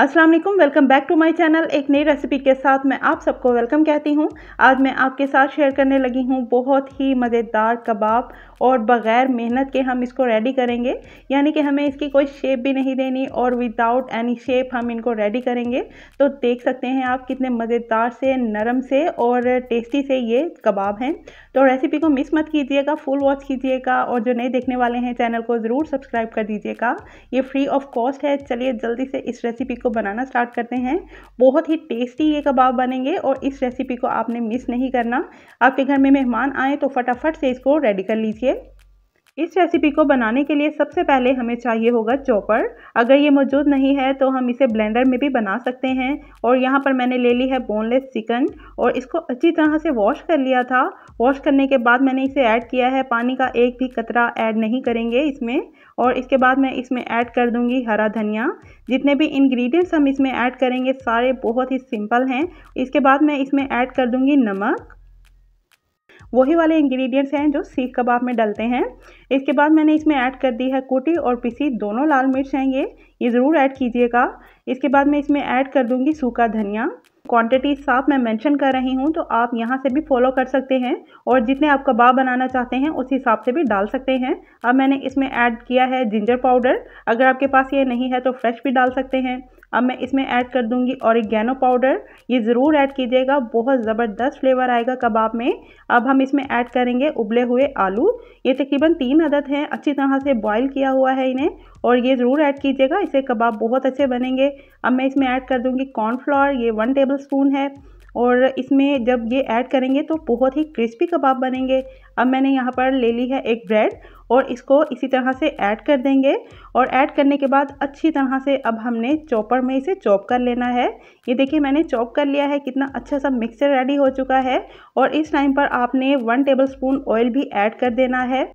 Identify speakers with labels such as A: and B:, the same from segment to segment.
A: अस्सलाम वालेकुम welcome back to my channel एक नई रेसिपी के साथ मैं आप सबको वेलकम कहती हूँ आज मैं आपके साथ शेयर करने लगी हूँ बहुत ही मज़ेदार कबाब और बग़ैर मेहनत के हम इसको रेडी करेंगे यानी कि हमें इसकी कोई शेप भी नहीं देनी और विदाउट एनी शेप हम इनको रेडी करेंगे तो देख सकते हैं आप कितने मज़ेदार से नरम से और टेस्टी से ये कबाब हैं तो रेसिपी को मिस मत कीजिएगा फुल वॉच कीजिएगा और जो नए देखने वाले हैं चैनल को ज़रूर सब्सक्राइब कर दीजिएगा ये फ्री ऑफ कॉस्ट है चलिए जल्दी से इस रेसिपी को इसको बनाना स्टार्ट करते हैं बहुत ही टेस्टी ये कबाब बनेंगे और इस रेसिपी को आपने मिस नहीं करना आपके घर में मेहमान आए तो फटाफट से इसको रेडी कर लीजिए इस रेसिपी को बनाने के लिए सबसे पहले हमें चाहिए होगा चॉपर अगर ये मौजूद नहीं है तो हम इसे ब्लेंडर में भी बना सकते हैं और यहाँ पर मैंने ले ली है बोनलेस चिकन और इसको अच्छी तरह से वॉश कर लिया था वॉश करने के बाद मैंने इसे ऐड किया है पानी का एक भी कतरा ऐड नहीं करेंगे इसमें और इसके बाद मैं इसमें ऐड कर दूंगी हरा धनिया जितने भी इंग्रेडिएंट्स हम इसमें ऐड करेंगे सारे बहुत ही सिंपल हैं इसके बाद मैं इसमें ऐड कर दूंगी नमक वही वाले इंग्रेडिएंट्स हैं जो सीख कबाब में डलते हैं इसके बाद मैंने इसमें ऐड कर दी है कोटी और पिसी दोनों लाल मिर्च हैं ये ये ज़रूर ऐड कीजिएगा इसके बाद मैं इसमें ऐड कर दूँगी सूखा धनिया क्वांटिटी साथ मैं मेंशन कर रही हूँ तो आप यहाँ से भी फॉलो कर सकते हैं और जितने आप कबाब बनाना चाहते हैं उस हिसाब से भी डाल सकते हैं अब मैंने इसमें ऐड किया है जिंजर पाउडर अगर आपके पास ये नहीं है तो फ्रेश भी डाल सकते हैं अब मैं इसमें ऐड कर दूंगी गैनो पाउडर ये ज़रूर ऐड कीजिएगा बहुत ज़बरदस्त फ्लेवर आएगा कबाब में अब हम इसमें ऐड करेंगे उबले हुए आलू ये तकरीबन तीन अदद हैं अच्छी तरह से बॉईल किया हुआ है इन्हें और ये ज़रूर ऐड कीजिएगा इससे कबाब बहुत अच्छे बनेंगे अब मैं इसमें ऐड कर दूंगी कॉर्नफ्लावर ये वन टेबल टेबलस्पून है और इसमें जब ये ऐड करेंगे तो बहुत ही क्रिस्पी कबाब बनेंगे अब मैंने यहाँ पर ले ली है एक ब्रेड और इसको इसी तरह से ऐड कर देंगे और ऐड करने के बाद अच्छी तरह से अब हमने चॉपर में इसे चॉप कर लेना है ये देखिए मैंने चॉप कर लिया है कितना अच्छा सा मिक्सर रेडी हो चुका है और इस टाइम पर आपने वन स्पून ऑयल भी ऐड कर देना है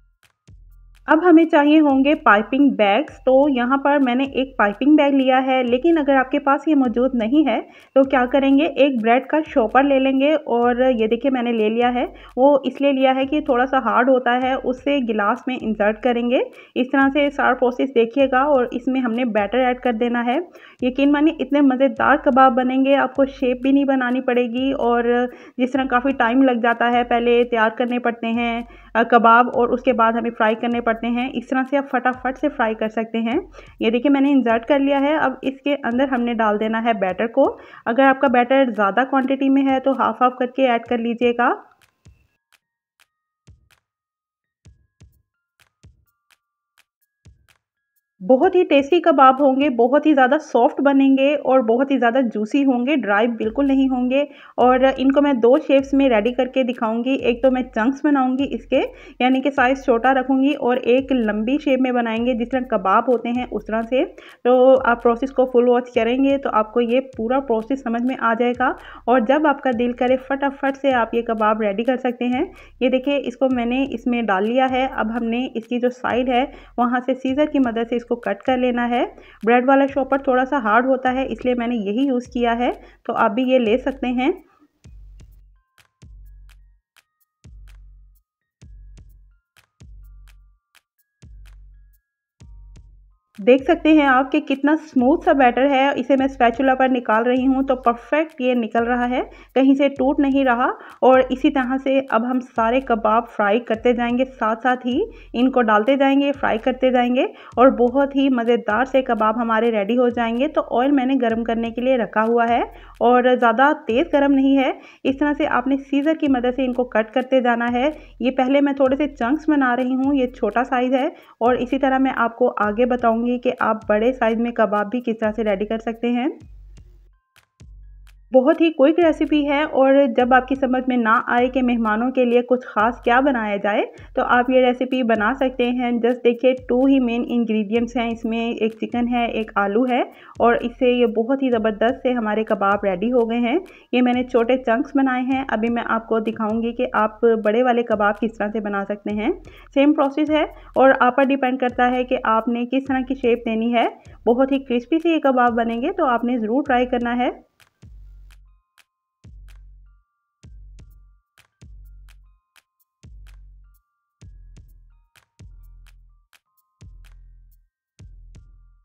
A: अब हमें चाहिए होंगे पाइपिंग बैग्स तो यहाँ पर मैंने एक पाइपिंग बैग लिया है लेकिन अगर आपके पास ये मौजूद नहीं है तो क्या करेंगे एक ब्रेड का शॉपर ले लेंगे और ये देखिए मैंने ले लिया है वो इसलिए लिया है कि थोड़ा सा हार्ड होता है उससे गिलास में इंसर्ट करेंगे इस तरह से सारा प्रोसेस देखिएगा और इसमें हमने बैटर ऐड कर देना है यकीन मानिए इतने मज़ेदार कबाब बनेंगे आपको शेप भी नहीं बनानी पड़ेगी और जिस तरह काफ़ी टाइम लग जाता है पहले तैयार करने पड़ते हैं कबाब और उसके बाद हमें फ्राई करने पड़ते हैं इस तरह से आप फटाफट से फ्राई कर सकते हैं ये देखिए मैंने इंजर्ट कर लिया है अब इसके अंदर हमने डाल देना है बैटर को अगर आपका बैटर ज़्यादा क्वान्टिटी में है तो हाफ हाफ करके ऐड कर लीजिएगा बहुत ही टेस्टी कबाब होंगे बहुत ही ज़्यादा सॉफ्ट बनेंगे और बहुत ही ज़्यादा जूसी होंगे ड्राई बिल्कुल नहीं होंगे और इनको मैं दो शेप्स में रेडी करके दिखाऊंगी एक तो मैं चंक्स बनाऊंगी इसके यानी कि साइज़ छोटा रखूंगी और एक लंबी शेप में बनाएंगे जिस तरह कबाब होते हैं उस तरह से तो आप प्रोसेस को फुल वॉच करेंगे तो आपको ये पूरा प्रोसेस समझ में आ जाएगा और जब आपका दिल करे फटाफट से आप ये कबाब रेडी कर सकते हैं ये देखिए इसको मैंने इसमें डाल लिया है अब हमने इसकी जो साइड है वहाँ से सीज़र की मदद से इसको इसको कट कर लेना है ब्रेड वाला शॉपर थोड़ा सा हार्ड होता है इसलिए मैंने यही यूज़ किया है तो आप भी ये ले सकते हैं देख सकते हैं आप कि कितना स्मूथ सा बैटर है इसे मैं स्पैचुला पर निकाल रही हूँ तो परफेक्ट ये निकल रहा है कहीं से टूट नहीं रहा और इसी तरह से अब हम सारे कबाब फ्राई करते जाएंगे साथ साथ ही इनको डालते जाएंगे फ्राई करते जाएंगे और बहुत ही मज़ेदार से कबाब हमारे रेडी हो जाएंगे तो ऑयल मैंने गर्म करने के लिए रखा हुआ है और ज़्यादा तेज़ गर्म नहीं है इस तरह से आपने सीज़र की मदद से इनको कट करते जाना है ये पहले मैं थोड़े से चंक्स बना रही हूँ ये छोटा साइज़ है और इसी तरह मैं आपको आगे बताऊँगी बताऊंगी कि आप बड़े साइज़ में कबाब भी किस तरह से रेडी कर सकते हैं बहुत ही क्विक रेसिपी है और जब आपकी समझ में ना आए कि मेहमानों के लिए कुछ ख़ास क्या बनाया जाए तो आप ये रेसिपी बना सकते हैं जस्ट देखिए टू ही मेन इंग्रेडिएंट्स हैं इसमें एक चिकन है एक आलू है और इससे ये बहुत ही ज़बरदस्त से हमारे कबाब रेडी हो गए हैं ये मैंने छोटे चंक्स बनाए हैं अभी मैं आपको दिखाऊँगी कि आप बड़े वाले कबाब किस तरह से बना सकते हैं सेम प्रोसेस है और आप पर डिपेंड करता है कि आपने किस तरह की शेप देनी है बहुत ही क्रिस्पी से ये कबाब बनेंगे तो आपने ज़रूर ट्राई करना है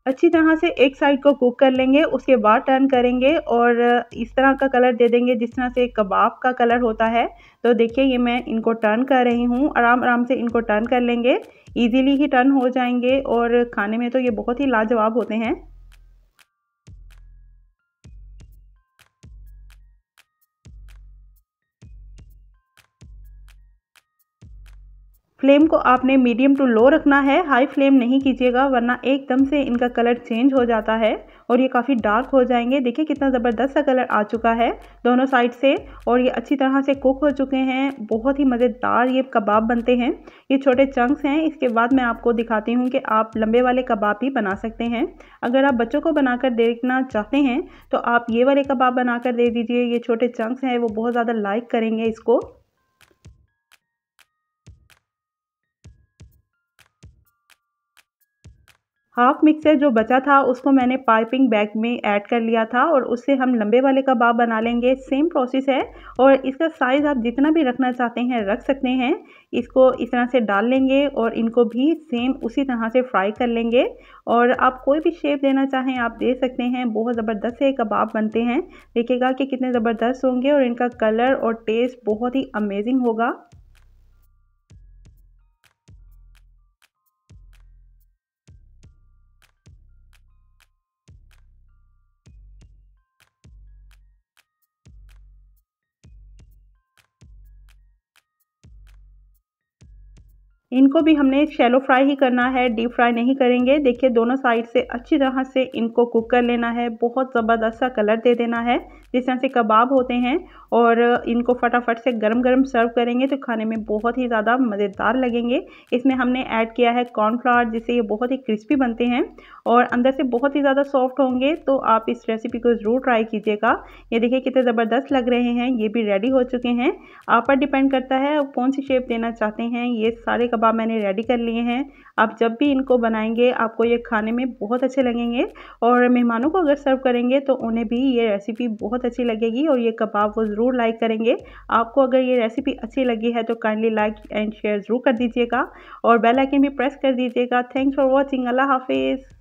A: अच्छी तरह से एक साइड को कुक कर लेंगे उसके बाद टर्न करेंगे और इस तरह का कलर दे देंगे जिस तरह से कबाब का कलर होता है तो देखिए ये मैं इनको टर्न कर रही हूँ आराम आराम से इनको टर्न कर लेंगे ईजीली ही टर्न हो जाएंगे और खाने में तो ये बहुत ही लाजवाब होते हैं फ्लेम को आपने मीडियम टू लो रखना है हाई फ्लेम नहीं कीजिएगा वरना एकदम से इनका कलर चेंज हो जाता है और ये काफ़ी डार्क हो जाएंगे देखिए कितना ज़बरदस्त सा कलर आ चुका है दोनों साइड से और ये अच्छी तरह से कुक हो चुके हैं बहुत ही मज़ेदार ये कबाब बनते हैं ये छोटे चंक्स हैं इसके बाद मैं आपको दिखाती हूँ कि आप लंबे वाले कबाब भी बना सकते हैं अगर आप बच्चों को बनाकर देखना चाहते हैं तो आप ये वाले कबाब बना दे दीजिए ये छोटे चंक्स हैं वो बहुत ज़्यादा लाइक करेंगे इसको हाफ़ मिक्सर जो बचा था उसको मैंने पाइपिंग बैग में ऐड कर लिया था और उससे हम लंबे वाले कबाब बना लेंगे सेम प्रोसेस है और इसका साइज़ आप जितना भी रखना चाहते हैं रख सकते हैं इसको इस तरह से डाल लेंगे और इनको भी सेम उसी तरह से फ्राई कर लेंगे और आप कोई भी शेप देना चाहें आप दे सकते हैं बहुत ज़बरदस्त से कबाब बनते हैं देखिएगा कि कितने ज़बरदस्त होंगे और इनका कलर और टेस्ट बहुत ही अमेजिंग होगा इनको भी हमने शेलो फ्राई ही करना है डीप फ्राई नहीं करेंगे देखिए दोनों साइड से अच्छी तरह से इनको कुक कर लेना है बहुत ज़बरदस्त सा कलर दे देना है जिस तरह से कबाब होते हैं और इनको फटाफट से गरम गरम सर्व करेंगे तो खाने में बहुत ही ज़्यादा मज़ेदार लगेंगे इसमें हमने ऐड किया है कॉर्नफ्लावर जिससे ये बहुत ही क्रिस्पी बनते हैं और अंदर से बहुत ही ज़्यादा सॉफ्ट होंगे तो आप इस रेसिपी को ज़रूर ट्राई कीजिएगा ये देखिए कितने ज़बरदस्त लग रहे हैं ये भी रेडी हो चुके हैं आप पर डिपेंड करता है आप कौन सी शेप देना चाहते हैं ये सारे कबाब मैंने रेडी कर लिए हैं आप जब भी इनको बनाएंगे आपको ये खाने में बहुत अच्छे लगेंगे और मेहमानों को अगर सर्व करेंगे तो उन्हें भी ये रेसिपी बहुत अच्छी लगेगी और ये कबाब वो ज़रूर लाइक करेंगे आपको अगर ये रेसिपी अच्छी लगी है तो काइंडली लाइक एंड शेयर ज़रूर कर दीजिएगा और बेल आइकन भी प्रेस कर दीजिएगा थैंक्स फॉर वॉचिंग अल्लाह हाफिज़